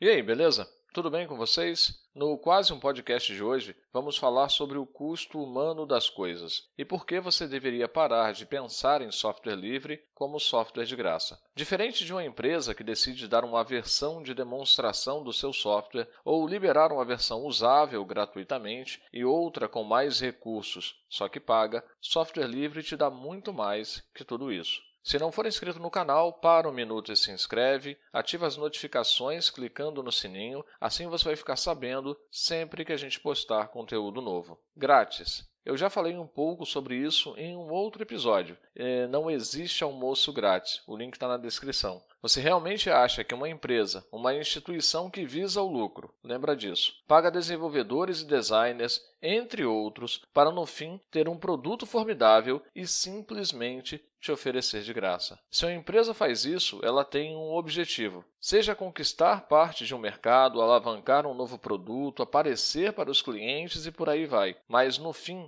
E aí, beleza? Tudo bem com vocês? No Quase um Podcast de hoje, vamos falar sobre o custo humano das coisas e por que você deveria parar de pensar em software livre como software de graça. Diferente de uma empresa que decide dar uma versão de demonstração do seu software ou liberar uma versão usável gratuitamente e outra com mais recursos, só que paga, software livre te dá muito mais que tudo isso. Se não for inscrito no canal, para um minuto e se inscreve, ativa as notificações clicando no sininho, assim você vai ficar sabendo sempre que a gente postar conteúdo novo. Grátis! Eu já falei um pouco sobre isso em um outro episódio. É, não existe almoço grátis, o link está na descrição. Você realmente acha que uma empresa, uma instituição que visa o lucro, lembra disso, paga desenvolvedores e designers, entre outros, para no fim ter um produto formidável e simplesmente te oferecer de graça. Se uma empresa faz isso, ela tem um objetivo, seja conquistar parte de um mercado, alavancar um novo produto, aparecer para os clientes e por aí vai. Mas no fim,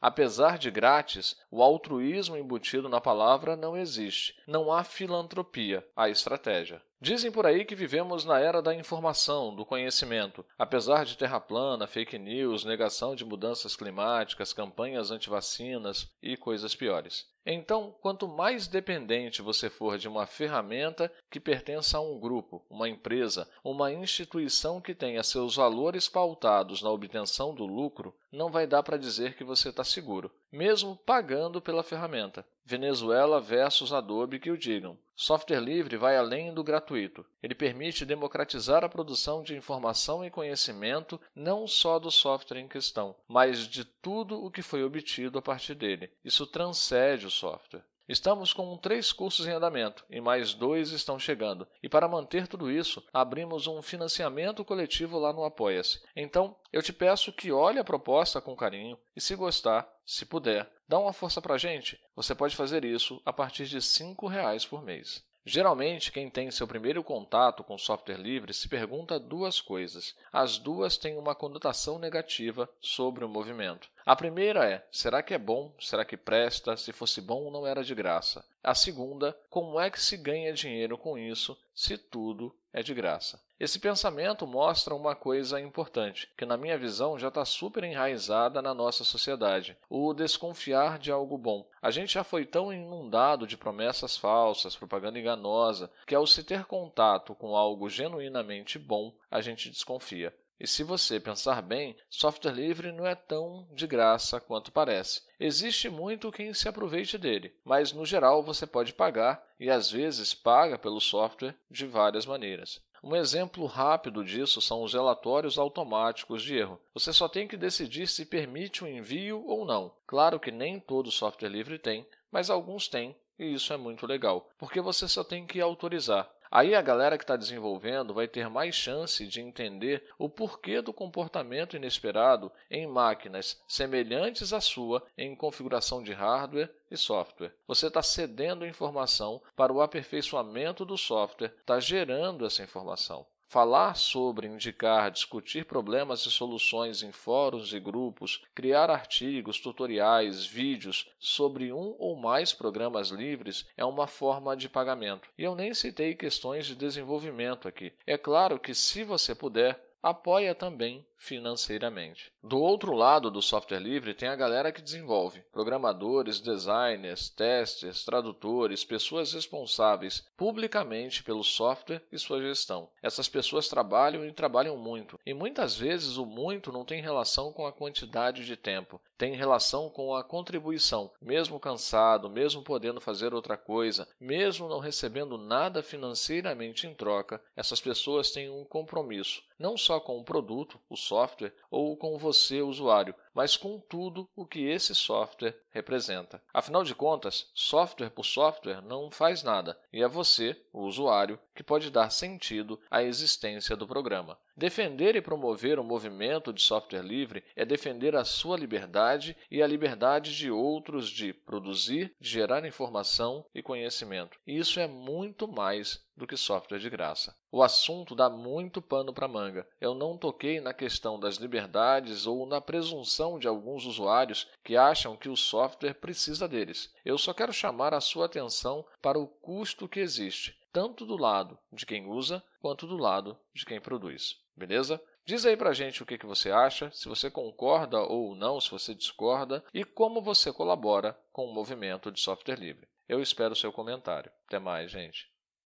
Apesar de grátis, o altruísmo embutido na palavra não existe. Não há filantropia, há estratégia. Dizem por aí que vivemos na era da informação, do conhecimento. Apesar de terra plana, fake news, negação de mudanças climáticas, campanhas antivacinas e coisas piores. Então, quanto mais dependente você for de uma ferramenta que pertença a um grupo, uma empresa, uma instituição que tenha seus valores pautados na obtenção do lucro, não vai dar para dizer que você está seguro, mesmo pagando pela ferramenta. Venezuela versus Adobe que o digam. Software livre vai além do gratuito. Ele permite democratizar a produção de informação e conhecimento não só do software em questão, mas de tudo o que foi obtido a partir dele. Isso transcende o software. Estamos com três cursos em andamento e mais dois estão chegando. E para manter tudo isso, abrimos um financiamento coletivo lá no Apoia-se. Então, eu te peço que olhe a proposta com carinho e, se gostar, se puder, dá uma força para a gente. Você pode fazer isso a partir de R$ 5,00 por mês. Geralmente, quem tem seu primeiro contato com software livre se pergunta duas coisas. As duas têm uma conotação negativa sobre o movimento. A primeira é: será que é bom? Será que presta? Se fosse bom, não era de graça. A segunda: como é que se ganha dinheiro com isso se tudo é de graça? Esse pensamento mostra uma coisa importante, que na minha visão já está super enraizada na nossa sociedade: o desconfiar de algo bom. A gente já foi tão inundado de promessas falsas, propaganda enganosa, que ao se ter contato com algo genuinamente bom, a gente desconfia. E se você pensar bem, software livre não é tão de graça quanto parece. Existe muito quem se aproveite dele, mas no geral você pode pagar e às vezes paga pelo software de várias maneiras. Um exemplo rápido disso são os relatórios automáticos de erro. Você só tem que decidir se permite o um envio ou não. Claro que nem todo software livre tem, mas alguns têm, e isso é muito legal, porque você só tem que autorizar. Aí a galera que está desenvolvendo vai ter mais chance de entender o porquê do comportamento inesperado em máquinas semelhantes à sua em configuração de hardware e software. Você está cedendo informação para o aperfeiçoamento do software, está gerando essa informação. Falar sobre, indicar, discutir problemas e soluções em fóruns e grupos, criar artigos, tutoriais, vídeos sobre um ou mais programas livres é uma forma de pagamento. E eu nem citei questões de desenvolvimento aqui. É claro que, se você puder, apoia também financeiramente. Do outro lado do software livre tem a galera que desenvolve, programadores, designers, testers, tradutores, pessoas responsáveis publicamente pelo software e sua gestão. Essas pessoas trabalham e trabalham muito, e muitas vezes o muito não tem relação com a quantidade de tempo, tem relação com a contribuição, mesmo cansado, mesmo podendo fazer outra coisa, mesmo não recebendo nada financeiramente em troca, essas pessoas têm um compromisso não só com o produto, o software ou com você, usuário, mas com tudo o que esse software representa. Afinal de contas, software por software não faz nada, e é você, o usuário, que pode dar sentido à existência do programa. Defender e promover o um movimento de software livre é defender a sua liberdade e a liberdade de outros de produzir, gerar informação e conhecimento. E isso é muito mais do que software de graça. O assunto dá muito pano para manga. Eu não toquei na questão das liberdades ou na presunção de alguns usuários que acham que o software precisa deles. Eu só quero chamar a sua atenção para o custo que existe, tanto do lado de quem usa quanto do lado de quem produz. Beleza? Diz aí para gente o que, que você acha, se você concorda ou não, se você discorda e como você colabora com o movimento de software livre. Eu espero o seu comentário. Até mais, gente.